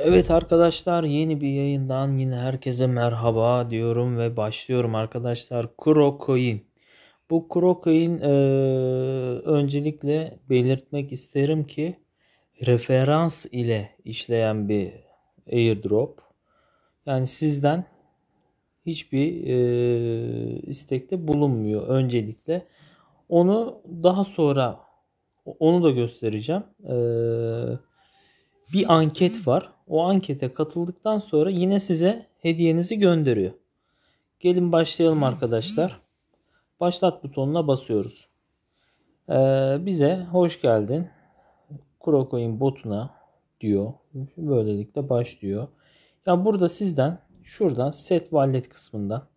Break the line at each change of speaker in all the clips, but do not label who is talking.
Evet arkadaşlar yeni bir yayından yine herkese merhaba diyorum ve başlıyorum arkadaşlar. Crocoin. Bu Crocoin e, öncelikle belirtmek isterim ki referans ile işleyen bir airdrop. Yani sizden hiçbir e, istekte bulunmuyor öncelikle. Onu daha sonra onu da göstereceğim. Eee bir anket var. O ankete katıldıktan sonra yine size hediyenizi gönderiyor. Gelin başlayalım arkadaşlar. Başlat butonuna basıyoruz. Ee, bize hoş geldin. Kurokoin botuna diyor. Böylelikle başlıyor. Ya burada sizden şuradan set wallet kısmından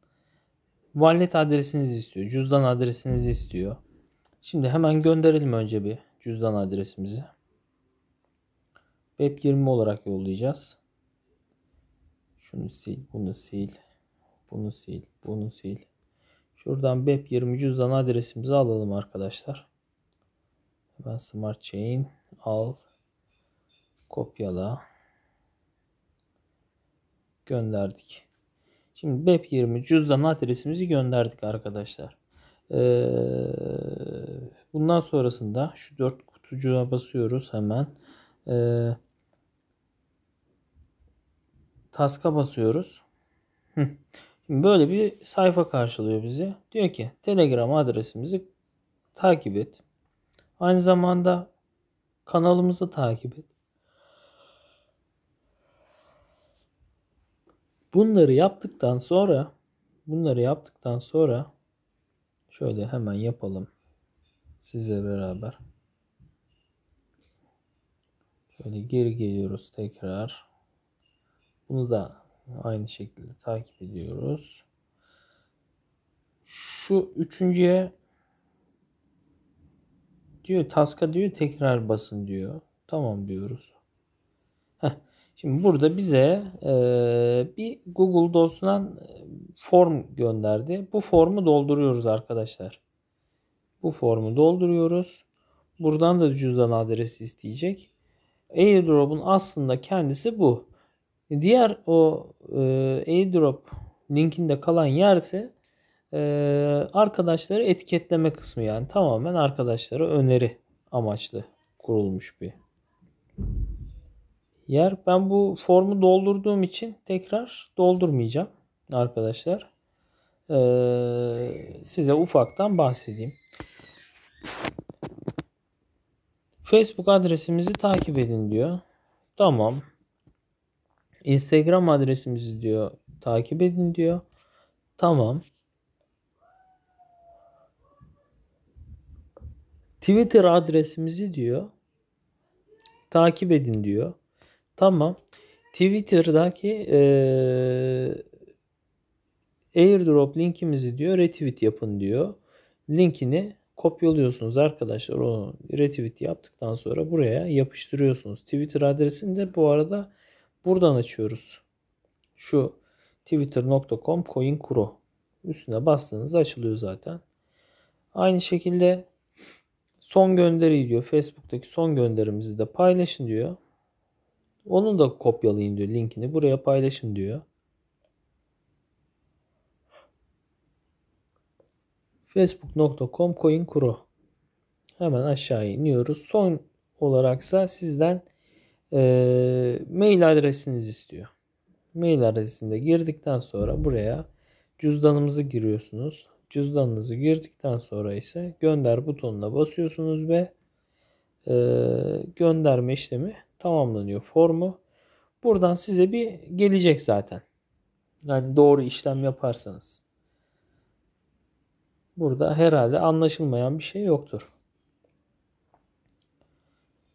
wallet adresinizi istiyor. Cüzdan adresinizi istiyor. Şimdi hemen gönderelim önce bir cüzdan adresimizi. Web 20 olarak yollayacağız. Şunu sil, bunu sil, bunu sil, bunu sil. Şuradan BEP 20 cüzdan adresimizi alalım arkadaşlar. Ben Smart Chain al, kopyala, gönderdik. Şimdi BEP 20 cüzdan adresimizi gönderdik arkadaşlar. Ee, bundan sonrasında şu dört kutucuğa basıyoruz hemen. Ee, taska basıyoruz. Şimdi Böyle bir sayfa karşılıyor bizi. Diyor ki Telegram adresimizi takip et. Aynı zamanda kanalımızı takip et. Bunları yaptıktan sonra bunları yaptıktan sonra şöyle hemen yapalım size beraber. Şöyle geri geliyoruz tekrar. Bunu da aynı şekilde takip ediyoruz. Şu üçüncüye diyor taska diyor tekrar basın diyor. Tamam diyoruz. Heh. Şimdi burada bize e, bir Google Docs'dan e, form gönderdi. Bu formu dolduruyoruz arkadaşlar. Bu formu dolduruyoruz. Buradan da cüzdan adresi isteyecek. AirDrop'un aslında kendisi bu. Diğer o e, airdrop linkinde kalan yer ise e, arkadaşları etiketleme kısmı yani tamamen arkadaşlara öneri amaçlı kurulmuş bir yer. Ben bu formu doldurduğum için tekrar doldurmayacağım arkadaşlar. Ee, size ufaktan bahsedeyim. Facebook adresimizi takip edin diyor. Tamam. Instagram adresimizi diyor takip edin diyor. Tamam. Twitter adresimizi diyor takip edin diyor. Tamam. Twitter'daki e, airdrop linkimizi diyor retweet yapın diyor. Linkini kopyalıyorsunuz arkadaşlar. O retweet yaptıktan sonra buraya yapıştırıyorsunuz. Twitter adresini de bu arada Buradan açıyoruz. Şu twitter.com coin kuro. Üstüne bastığınızda açılıyor zaten. Aynı şekilde son gönderi diyor. Facebook'taki son gönderimizi de paylaşın diyor. Onu da kopyalayın diyor linkini. Buraya paylaşın diyor. facebook.com coin kuru. Hemen aşağı iniyoruz. Son olaraksa sizden e, mail adresinizi istiyor. Mail adresinde girdikten sonra buraya cüzdanımızı giriyorsunuz. Cüzdanınızı girdikten sonra ise gönder butonuna basıyorsunuz ve e, gönderme işlemi tamamlanıyor formu. Buradan size bir gelecek zaten. Yani doğru işlem yaparsanız. Burada herhalde anlaşılmayan bir şey yoktur.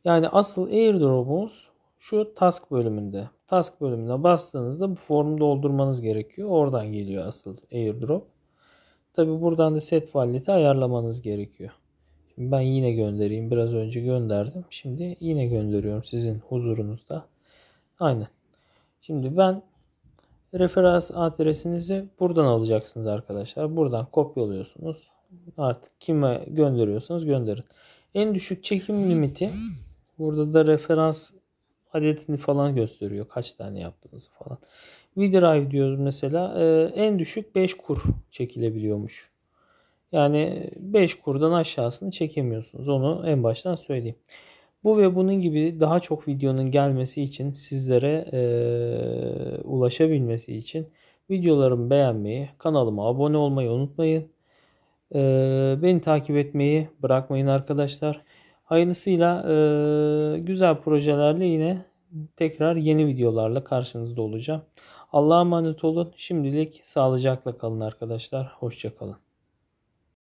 Yani asıl airdrop'umuz şu task bölümünde. Task bölümüne bastığınızda bu formu doldurmanız gerekiyor. Oradan geliyor asıl airdrop. Tabi buradan da set validity ayarlamanız gerekiyor. Şimdi ben yine göndereyim. Biraz önce gönderdim. Şimdi yine gönderiyorum sizin huzurunuzda. Aynen. Şimdi ben referans adresinizi buradan alacaksınız arkadaşlar. Buradan kopyalıyorsunuz. Artık kime gönderiyorsanız gönderin. En düşük çekim limiti burada da referans adetini falan gösteriyor. Kaç tane yaptığınızı falan. V-Drive diyoruz mesela e, en düşük 5 kur çekilebiliyormuş. Yani 5 kurdan aşağısını çekemiyorsunuz. Onu en baştan söyleyeyim. Bu ve bunun gibi daha çok videonun gelmesi için sizlere e, ulaşabilmesi için videolarımı beğenmeyi, kanalıma abone olmayı unutmayın. E, beni takip etmeyi bırakmayın arkadaşlar. Hayırlısıyla e, güzel projelerle yine tekrar yeni videolarla karşınızda olacağım. Allah'a emanet olun. Şimdilik sağlıcakla kalın arkadaşlar. Hoşçakalın.